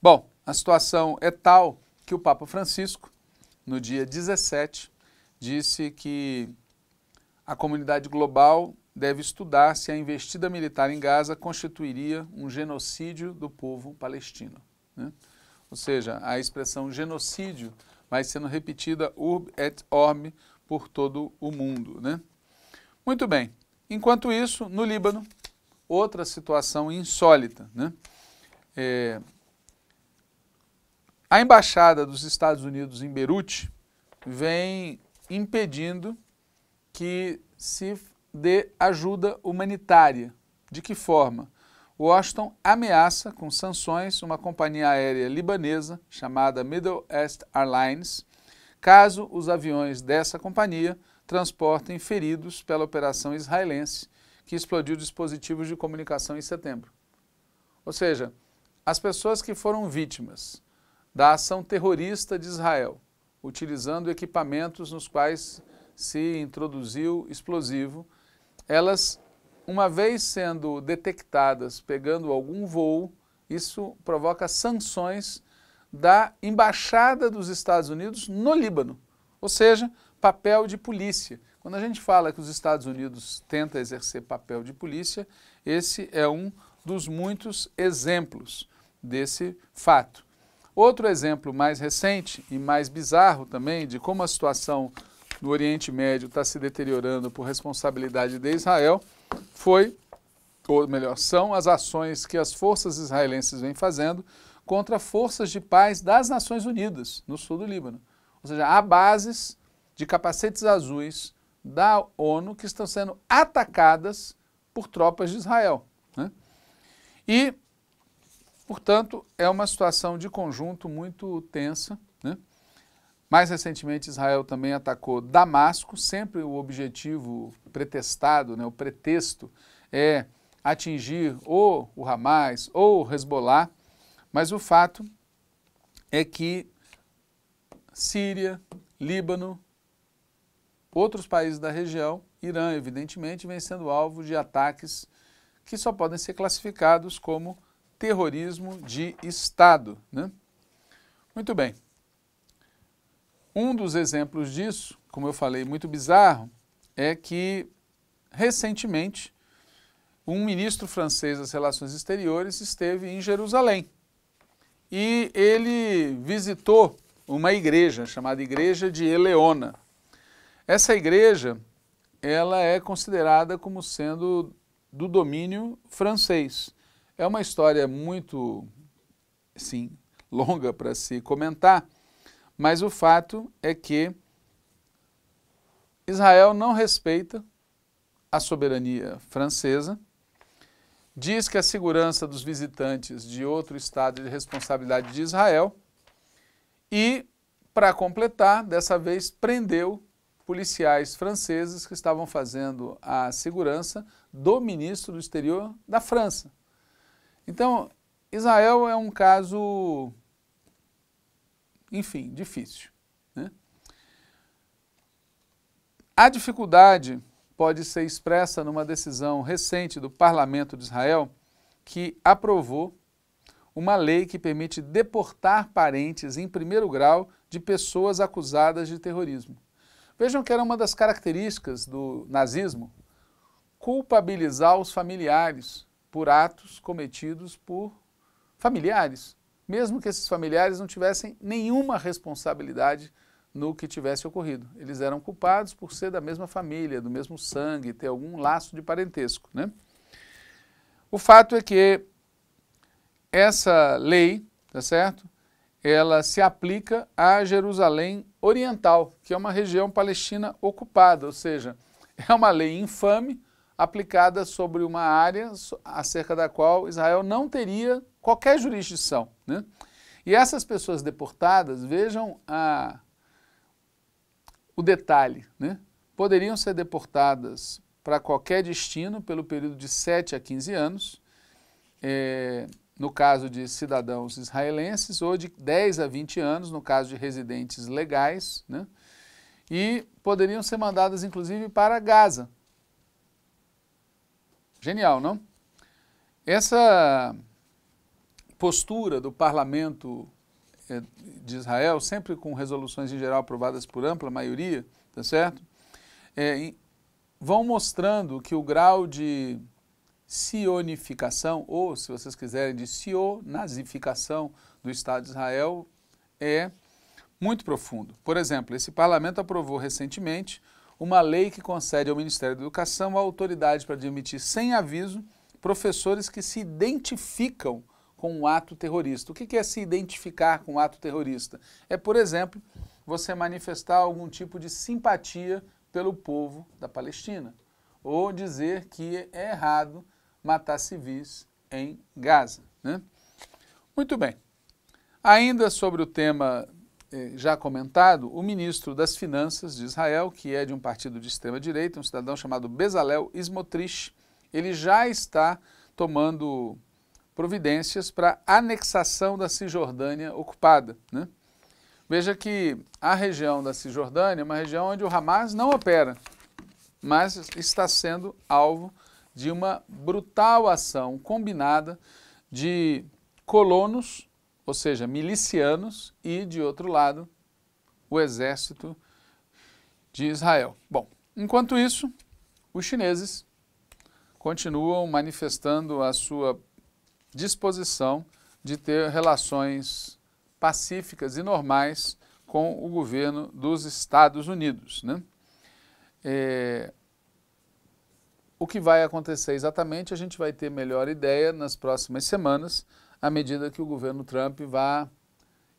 Bom, a situação é tal que o Papa Francisco, no dia 17, disse que a comunidade global deve estudar se a investida militar em Gaza constituiria um genocídio do povo palestino. Né? Ou seja, a expressão genocídio vai sendo repetida urb et orb por todo o mundo. Né? Muito bem, enquanto isso, no Líbano, outra situação insólita. Né? É, a embaixada dos Estados Unidos em Beirute vem impedindo que se dê ajuda humanitária. De que forma? Washington ameaça com sanções uma companhia aérea libanesa chamada Middle East Airlines, caso os aviões dessa companhia transportem feridos pela operação israelense que explodiu dispositivos de comunicação em setembro. Ou seja, as pessoas que foram vítimas da ação terrorista de Israel, utilizando equipamentos nos quais se introduziu explosivo, elas, uma vez sendo detectadas pegando algum voo, isso provoca sanções da embaixada dos Estados Unidos no Líbano, ou seja, papel de polícia. Quando a gente fala que os Estados Unidos tenta exercer papel de polícia, esse é um dos muitos exemplos desse fato. Outro exemplo mais recente e mais bizarro também de como a situação no Oriente Médio está se deteriorando por responsabilidade de Israel foi, ou melhor, são as ações que as forças israelenses vêm fazendo contra forças de paz das Nações Unidas no sul do Líbano. Ou seja, há bases de capacetes azuis da ONU que estão sendo atacadas por tropas de Israel. Né? E Portanto, é uma situação de conjunto muito tensa. Né? Mais recentemente, Israel também atacou Damasco, sempre o objetivo pretestado, né, o pretexto é atingir ou o Hamas ou o Hezbollah, mas o fato é que Síria, Líbano, outros países da região, Irã, evidentemente, vem sendo alvo de ataques que só podem ser classificados como terrorismo de Estado. Né? Muito bem. Um dos exemplos disso, como eu falei, muito bizarro, é que recentemente um ministro francês das Relações Exteriores esteve em Jerusalém e ele visitou uma igreja chamada Igreja de Eleona. Essa igreja ela é considerada como sendo do domínio francês. É uma história muito, sim, longa para se comentar, mas o fato é que Israel não respeita a soberania francesa, diz que a segurança dos visitantes de outro estado é de responsabilidade de Israel e, para completar, dessa vez prendeu policiais franceses que estavam fazendo a segurança do ministro do exterior da França. Então, Israel é um caso, enfim, difícil. Né? A dificuldade pode ser expressa numa decisão recente do Parlamento de Israel que aprovou uma lei que permite deportar parentes em primeiro grau de pessoas acusadas de terrorismo. Vejam que era uma das características do nazismo culpabilizar os familiares por atos cometidos por familiares, mesmo que esses familiares não tivessem nenhuma responsabilidade no que tivesse ocorrido. Eles eram culpados por ser da mesma família, do mesmo sangue, ter algum laço de parentesco. Né? O fato é que essa lei, tá certo? Ela se aplica a Jerusalém Oriental, que é uma região palestina ocupada, ou seja, é uma lei infame aplicada sobre uma área acerca da qual Israel não teria qualquer jurisdição. Né? E essas pessoas deportadas, vejam a, o detalhe, né? poderiam ser deportadas para qualquer destino pelo período de 7 a 15 anos, é, no caso de cidadãos israelenses, ou de 10 a 20 anos, no caso de residentes legais, né? e poderiam ser mandadas inclusive para Gaza, Genial, não? Essa postura do parlamento eh, de Israel, sempre com resoluções em geral aprovadas por ampla maioria, tá certo? É, vão mostrando que o grau de sionificação, ou se vocês quiserem, de sionazificação do Estado de Israel é muito profundo. Por exemplo, esse parlamento aprovou recentemente uma lei que concede ao Ministério da Educação a autoridade para admitir sem aviso professores que se identificam com um ato terrorista. O que é se identificar com um ato terrorista? É, por exemplo, você manifestar algum tipo de simpatia pelo povo da Palestina, ou dizer que é errado matar civis em Gaza. Né? Muito bem. Ainda sobre o tema eh, já comentado, o ministro das Finanças de Israel, que é de um partido de extrema-direita, um cidadão chamado Bezalel Smotrich, ele já está tomando providências para anexação da Cisjordânia ocupada. Né? Veja que a região da Cisjordânia é uma região onde o Hamas não opera, mas está sendo alvo de uma brutal ação combinada de colonos ou seja, milicianos, e, de outro lado, o exército de Israel. Bom, enquanto isso, os chineses continuam manifestando a sua disposição de ter relações pacíficas e normais com o governo dos Estados Unidos. Né? É, o que vai acontecer exatamente, a gente vai ter melhor ideia nas próximas semanas à medida que o governo Trump vá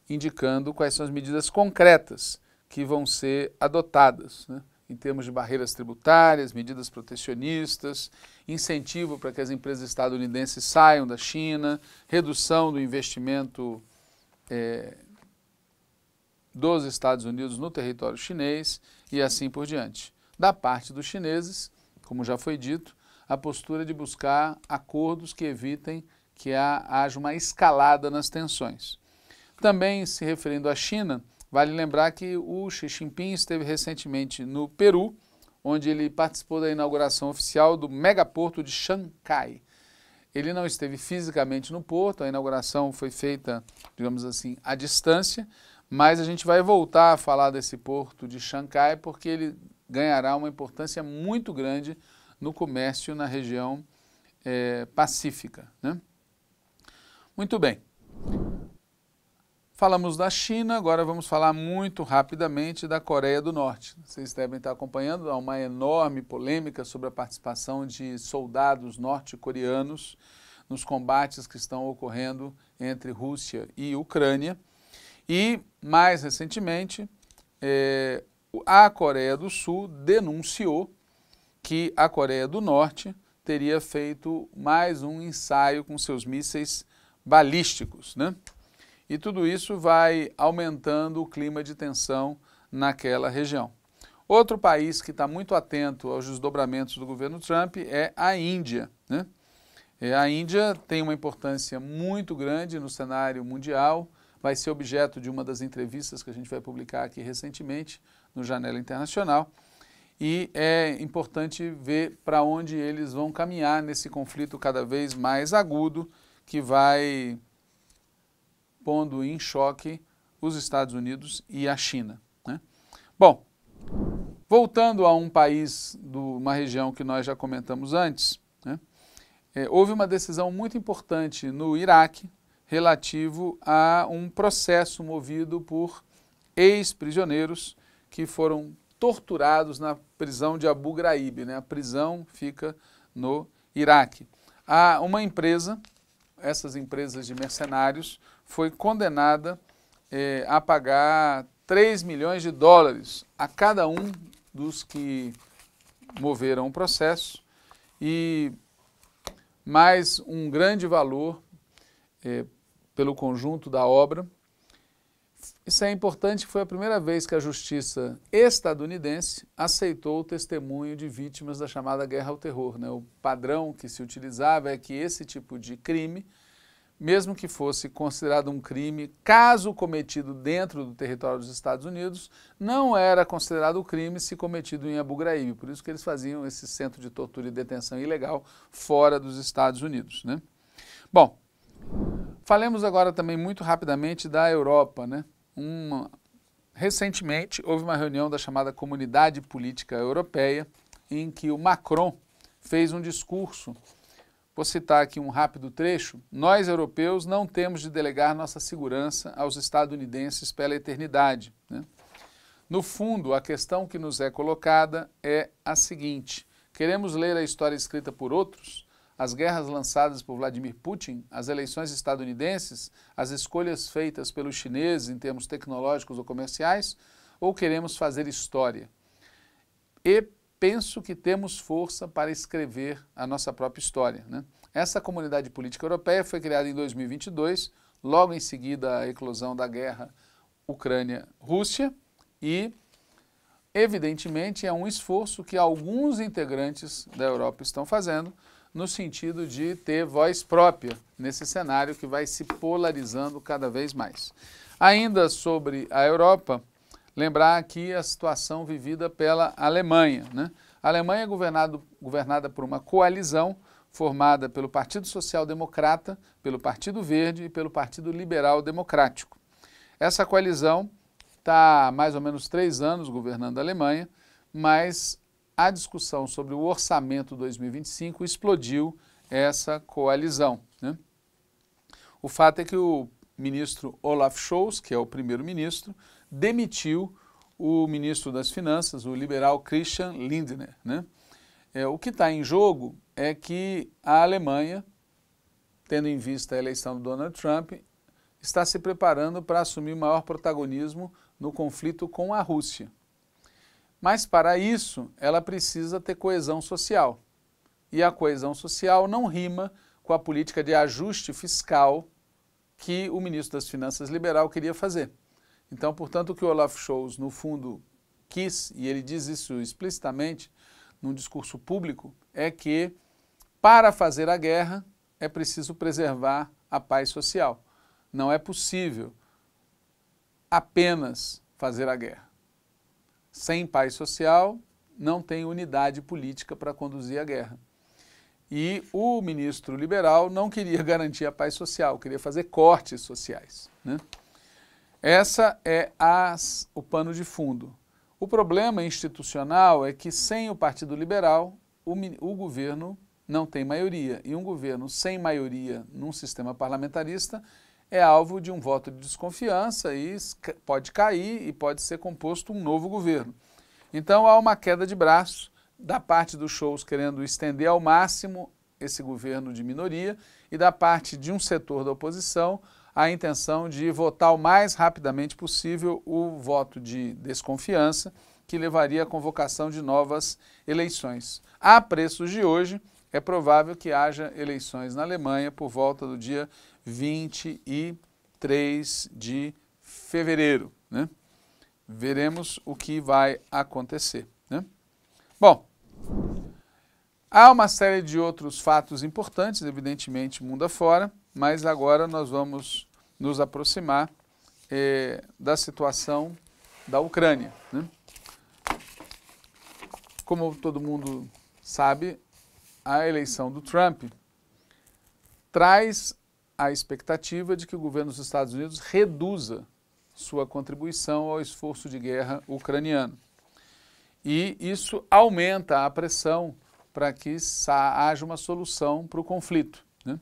indicando quais são as medidas concretas que vão ser adotadas, né? em termos de barreiras tributárias, medidas protecionistas, incentivo para que as empresas estadunidenses saiam da China, redução do investimento é, dos Estados Unidos no território chinês e assim por diante. Da parte dos chineses, como já foi dito, a postura de buscar acordos que evitem que haja uma escalada nas tensões. Também, se referindo à China, vale lembrar que o Xi Jinping esteve recentemente no Peru, onde ele participou da inauguração oficial do megaporto de Xangai. Ele não esteve fisicamente no porto, a inauguração foi feita, digamos assim, à distância, mas a gente vai voltar a falar desse porto de Xangai porque ele ganhará uma importância muito grande no comércio na região é, pacífica. Né? Muito bem. Falamos da China, agora vamos falar muito rapidamente da Coreia do Norte. Vocês devem estar acompanhando, há uma enorme polêmica sobre a participação de soldados norte-coreanos nos combates que estão ocorrendo entre Rússia e Ucrânia. E, mais recentemente, é, a Coreia do Sul denunciou que a Coreia do Norte teria feito mais um ensaio com seus mísseis balísticos. Né? E tudo isso vai aumentando o clima de tensão naquela região. Outro país que está muito atento aos desdobramentos do governo Trump é a Índia. Né? É, a Índia tem uma importância muito grande no cenário mundial, vai ser objeto de uma das entrevistas que a gente vai publicar aqui recentemente no Janela Internacional. E é importante ver para onde eles vão caminhar nesse conflito cada vez mais agudo que vai pondo em choque os Estados Unidos e a China. Né? Bom, voltando a um país de uma região que nós já comentamos antes, né? é, houve uma decisão muito importante no Iraque relativo a um processo movido por ex-prisioneiros que foram torturados na prisão de Abu Ghraib. Né? A prisão fica no Iraque. Há uma empresa essas empresas de mercenários, foi condenada eh, a pagar 3 milhões de dólares a cada um dos que moveram o processo e mais um grande valor eh, pelo conjunto da obra isso é importante, foi a primeira vez que a justiça estadunidense aceitou o testemunho de vítimas da chamada guerra ao terror. Né? O padrão que se utilizava é que esse tipo de crime, mesmo que fosse considerado um crime, caso cometido dentro do território dos Estados Unidos, não era considerado crime se cometido em Abu Ghraib. Por isso que eles faziam esse centro de tortura e detenção ilegal fora dos Estados Unidos. Né? Bom, falemos agora também muito rapidamente da Europa, né? uma, recentemente houve uma reunião da chamada Comunidade Política Europeia em que o Macron fez um discurso. Vou citar aqui um rápido trecho. Nós europeus não temos de delegar nossa segurança aos estadunidenses pela eternidade. Né? No fundo, a questão que nos é colocada é a seguinte: queremos ler a história escrita por outros? as guerras lançadas por Vladimir Putin, as eleições estadunidenses, as escolhas feitas pelos chineses em termos tecnológicos ou comerciais, ou queremos fazer história? E penso que temos força para escrever a nossa própria história. Né? Essa comunidade política europeia foi criada em 2022, logo em seguida à eclosão da guerra Ucrânia-Rússia, e evidentemente é um esforço que alguns integrantes da Europa estão fazendo no sentido de ter voz própria nesse cenário que vai se polarizando cada vez mais. Ainda sobre a Europa, lembrar aqui a situação vivida pela Alemanha. Né? A Alemanha é governado, governada por uma coalizão formada pelo Partido Social Democrata, pelo Partido Verde e pelo Partido Liberal Democrático. Essa coalizão está há mais ou menos três anos governando a Alemanha, mas a discussão sobre o orçamento 2025 explodiu essa coalizão. Né? O fato é que o ministro Olaf Scholz, que é o primeiro-ministro, demitiu o ministro das Finanças, o liberal Christian Lindner. Né? É, o que está em jogo é que a Alemanha, tendo em vista a eleição do Donald Trump, está se preparando para assumir maior protagonismo no conflito com a Rússia. Mas para isso, ela precisa ter coesão social. E a coesão social não rima com a política de ajuste fiscal que o ministro das Finanças liberal queria fazer. Então, portanto, o que o Olaf Scholz, no fundo, quis, e ele diz isso explicitamente num discurso público, é que para fazer a guerra é preciso preservar a paz social. Não é possível apenas fazer a guerra. Sem paz social, não tem unidade política para conduzir a guerra. E o ministro liberal não queria garantir a paz social, queria fazer cortes sociais. Né? Essa é as, o pano de fundo. O problema institucional é que sem o Partido Liberal, o, o governo não tem maioria. E um governo sem maioria num sistema parlamentarista é alvo de um voto de desconfiança e pode cair e pode ser composto um novo governo. Então há uma queda de braço da parte dos shows querendo estender ao máximo esse governo de minoria e da parte de um setor da oposição a intenção de votar o mais rapidamente possível o voto de desconfiança que levaria à convocação de novas eleições. A preços de hoje, é provável que haja eleições na Alemanha por volta do dia 23 de fevereiro. Né? Veremos o que vai acontecer. Né? Bom, há uma série de outros fatos importantes, evidentemente, mundo afora, mas agora nós vamos nos aproximar eh, da situação da Ucrânia. Né? Como todo mundo sabe, a eleição do Trump traz a expectativa de que o governo dos Estados Unidos reduza sua contribuição ao esforço de guerra ucraniano. E isso aumenta a pressão para que haja uma solução para o conflito. Né?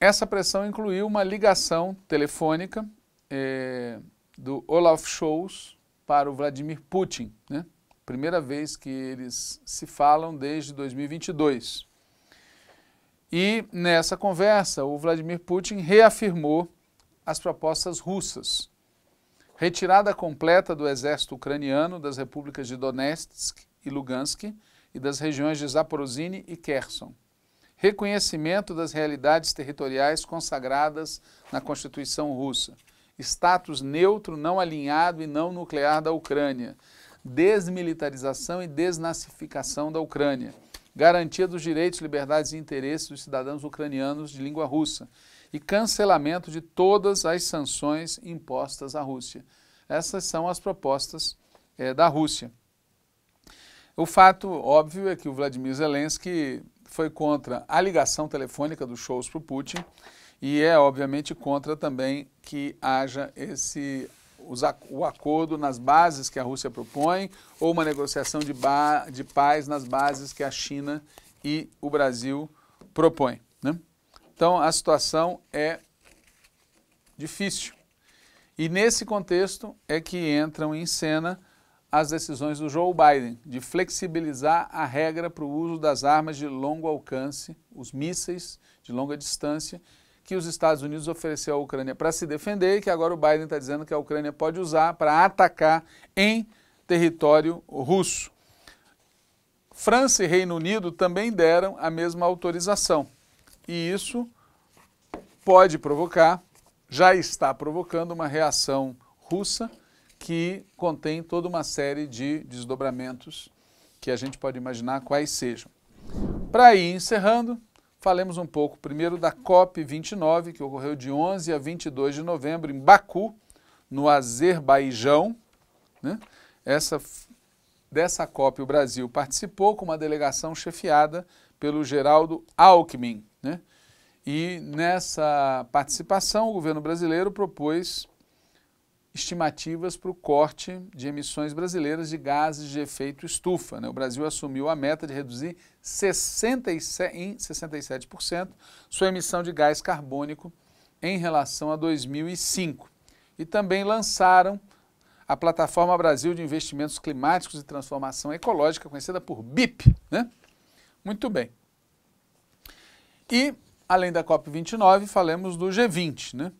Essa pressão incluiu uma ligação telefônica é, do Olaf Scholz para o Vladimir Putin. Né? Primeira vez que eles se falam desde 2022. E nessa conversa, o Vladimir Putin reafirmou as propostas russas. Retirada completa do exército ucraniano das repúblicas de Donetsk e Lugansk e das regiões de Zaporozhye e Kherson. Reconhecimento das realidades territoriais consagradas na Constituição russa. Status neutro, não alinhado e não nuclear da Ucrânia. Desmilitarização e desnazificação da Ucrânia garantia dos direitos, liberdades e interesses dos cidadãos ucranianos de língua russa e cancelamento de todas as sanções impostas à Rússia. Essas são as propostas é, da Rússia. O fato óbvio é que o Vladimir Zelensky foi contra a ligação telefônica dos shows para o Putin e é, obviamente, contra também que haja esse o acordo nas bases que a Rússia propõe ou uma negociação de, de paz nas bases que a China e o Brasil propõem. Né? Então, a situação é difícil. E nesse contexto é que entram em cena as decisões do Joe Biden de flexibilizar a regra para o uso das armas de longo alcance, os mísseis de longa distância, que os Estados Unidos ofereceu à Ucrânia para se defender e que agora o Biden está dizendo que a Ucrânia pode usar para atacar em território russo. França e Reino Unido também deram a mesma autorização e isso pode provocar, já está provocando uma reação russa que contém toda uma série de desdobramentos que a gente pode imaginar quais sejam. Para ir encerrando, falemos um pouco primeiro da COP29, que ocorreu de 11 a 22 de novembro em Baku, no Azerbaijão. Né? Essa, dessa COP o Brasil participou com uma delegação chefiada pelo Geraldo Alckmin. Né? E nessa participação o governo brasileiro propôs estimativas para o corte de emissões brasileiras de gases de efeito estufa. Né? O Brasil assumiu a meta de reduzir 67, em 67% sua emissão de gás carbônico em relação a 2005. E também lançaram a Plataforma Brasil de Investimentos Climáticos e Transformação Ecológica, conhecida por BIP. Né? Muito bem. E, além da COP29, falamos do G20. Né?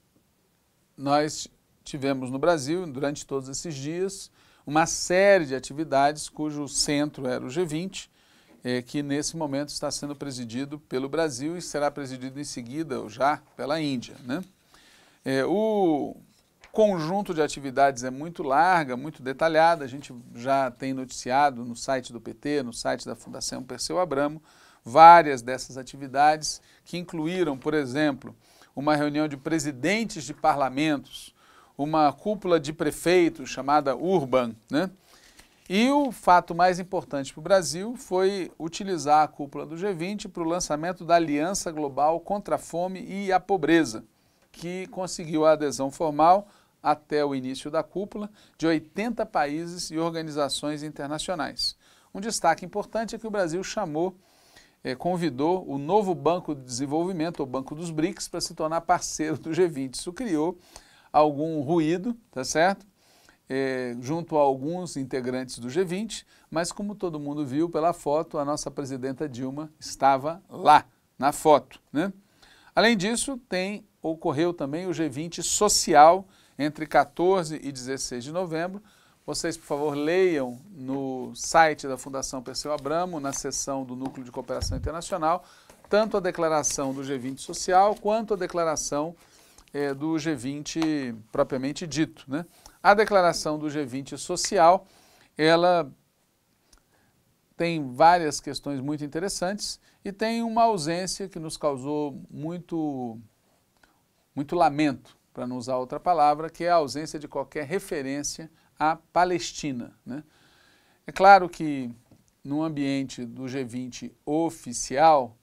Nós tivemos no Brasil, durante todos esses dias, uma série de atividades cujo centro era o G20, eh, que nesse momento está sendo presidido pelo Brasil e será presidido em seguida, ou já, pela Índia. Né? Eh, o conjunto de atividades é muito larga, muito detalhada, a gente já tem noticiado no site do PT, no site da Fundação Perseu Abramo, várias dessas atividades que incluíram, por exemplo, uma reunião de presidentes de parlamentos uma cúpula de prefeitos chamada Urban, né? E o fato mais importante para o Brasil foi utilizar a cúpula do G20 para o lançamento da Aliança Global contra a Fome e a Pobreza, que conseguiu a adesão formal até o início da cúpula de 80 países e organizações internacionais. Um destaque importante é que o Brasil chamou, eh, convidou o novo Banco de Desenvolvimento, o Banco dos BRICS, para se tornar parceiro do G20. Isso criou algum ruído, tá certo? É, junto a alguns integrantes do G20, mas como todo mundo viu pela foto, a nossa presidenta Dilma estava lá, na foto. Né? Além disso, tem, ocorreu também o G20 social entre 14 e 16 de novembro. Vocês, por favor, leiam no site da Fundação Perseu Abramo, na seção do Núcleo de Cooperação Internacional, tanto a declaração do G20 Social quanto a declaração é, do G20 propriamente dito. Né? A declaração do G20 social, ela tem várias questões muito interessantes e tem uma ausência que nos causou muito, muito lamento, para não usar outra palavra, que é a ausência de qualquer referência à Palestina. Né? É claro que no ambiente do G20 oficial,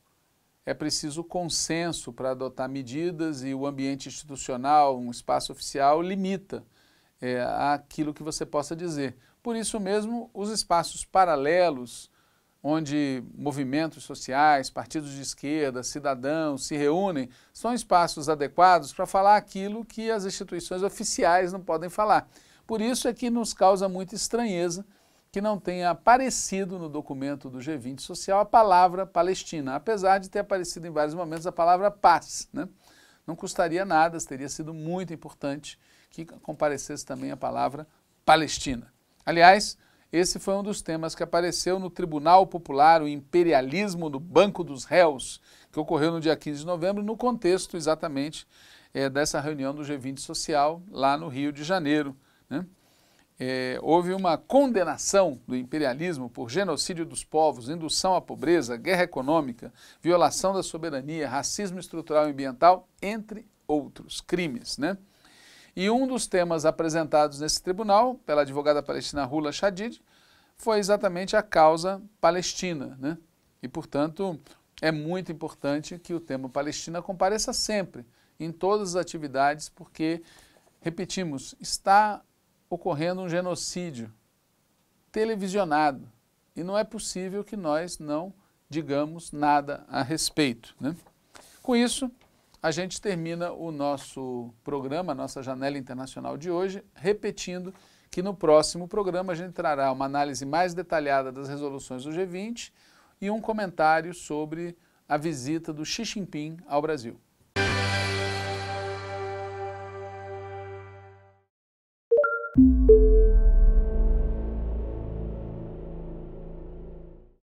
é preciso consenso para adotar medidas e o ambiente institucional, um espaço oficial, limita é, aquilo que você possa dizer. Por isso mesmo, os espaços paralelos, onde movimentos sociais, partidos de esquerda, cidadãos se reúnem, são espaços adequados para falar aquilo que as instituições oficiais não podem falar. Por isso é que nos causa muita estranheza que não tenha aparecido no documento do G20 social a palavra Palestina, apesar de ter aparecido em vários momentos a palavra paz. Né? Não custaria nada, teria sido muito importante que comparecesse também a palavra Palestina. Aliás, esse foi um dos temas que apareceu no Tribunal Popular, o Imperialismo do Banco dos Réus, que ocorreu no dia 15 de novembro, no contexto exatamente é, dessa reunião do G20 Social, lá no Rio de Janeiro. Né? é, houve uma condenação do imperialismo por genocídio dos povos, indução à pobreza, guerra econômica, violação da soberania, racismo estrutural e ambiental, entre outros crimes. Né? E um dos temas apresentados nesse tribunal, pela advogada palestina Rula Shadid, foi exatamente a causa palestina. Né? E, portanto, é muito importante que o tema Palestina compareça sempre, em todas as atividades, porque, repetimos, está ocorrendo um genocídio televisionado. E não é possível que nós não digamos nada a respeito. Né? Com isso, a gente termina o nosso programa, a nossa janela internacional de hoje, repetindo que no próximo programa a gente trará uma análise mais detalhada das resoluções do G20 e um comentário sobre a visita do Xi Jinping ao Brasil.